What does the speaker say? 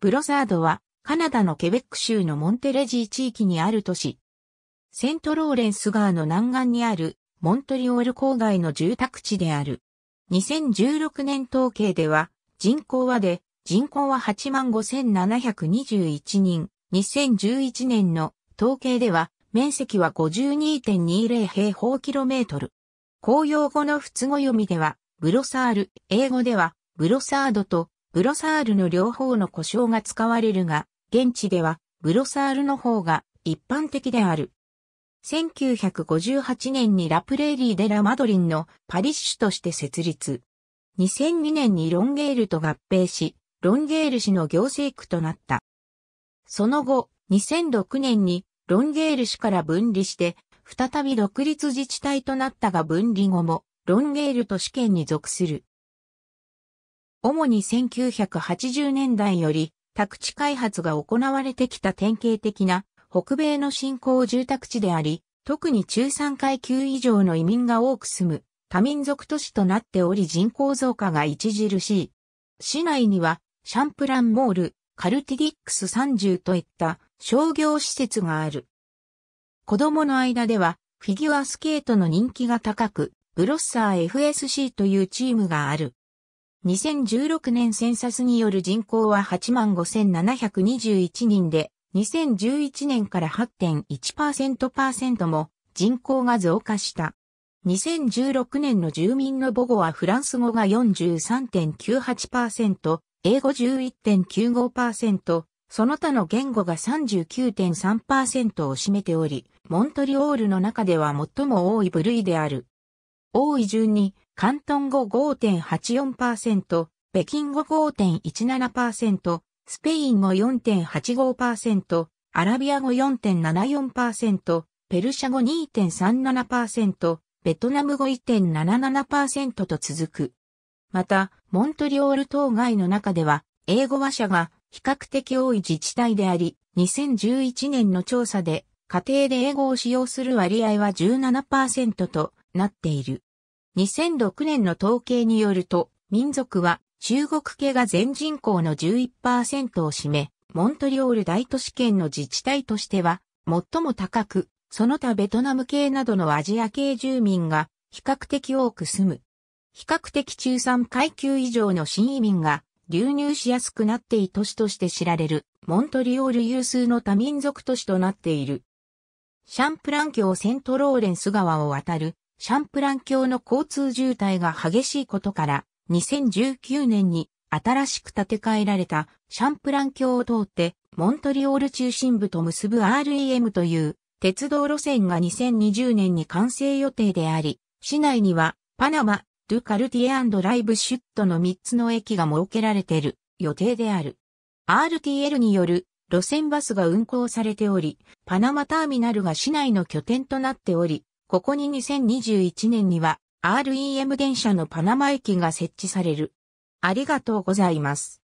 ブロサードは、カナダのケベック州のモンテレジー地域にある都市。セントローレンス川の南岸にある、モントリオール郊外の住宅地である。2016年統計では、人口はで、人口は85,721人。2011年の統計では、面積は52.20平方キロメートル。公用語の不都合読みでは、ブロサール、英語では、ブロサードとブロサールの両方の呼称が使われるが、現地ではブロサールの方が一般的である。1958年にラプレーリー・デ・ラ・マドリンのパリッシュとして設立。2002年にロンゲールと合併し、ロンゲール市の行政区となった。その後、2006年にロンゲール市から分離して、再び独立自治体となったが分離後も、ロンゲールと試験に属する。主に1980年代より宅地開発が行われてきた典型的な北米の新興住宅地であり、特に中産階級以上の移民が多く住む多民族都市となっており人口増加が著しい。市内にはシャンプランモール、カルティディックス30といった商業施設がある。子供の間ではフィギュアスケートの人気が高く、ブロッサー FSC というチームがある。2016年センサスによる人口は85,721人で、2011年から8.1%も人口が増加した。2016年の住民の母語はフランス語が43.98%、英語11.95%、その他の言語が39.3%を占めており、モントリオールの中では最も多い部類である。多い順に、関東語5.84%、北京語5.17%、スペイン語4.85%、アラビア語4.74%、ペルシャ語2.37%、ベトナム語1.77%と続く。また、モントリオール島外の中では、英語話者が比較的多い自治体であり、2011年の調査で、家庭で英語を使用する割合は17%と、なっている。2006年の統計によると、民族は中国系が全人口の11%を占め、モントリオール大都市圏の自治体としては最も高く、その他ベトナム系などのアジア系住民が比較的多く住む。比較的中産階級以上の新移民が流入しやすくなってい都市として知られるモントリオール有数の多民族都市となっている。シャンプラン橋セントローレンス川を渡るシャンプラン橋の交通渋滞が激しいことから、2019年に新しく建て替えられたシャンプラン橋を通って、モントリオール中心部と結ぶ REM という鉄道路線が2020年に完成予定であり、市内にはパナマ、ドゥカルティエライブシュットの3つの駅が設けられている予定である。RTL による路線バスが運行されており、パナマターミナルが市内の拠点となっており、ここに2021年には REM 電車のパナマ駅が設置される。ありがとうございます。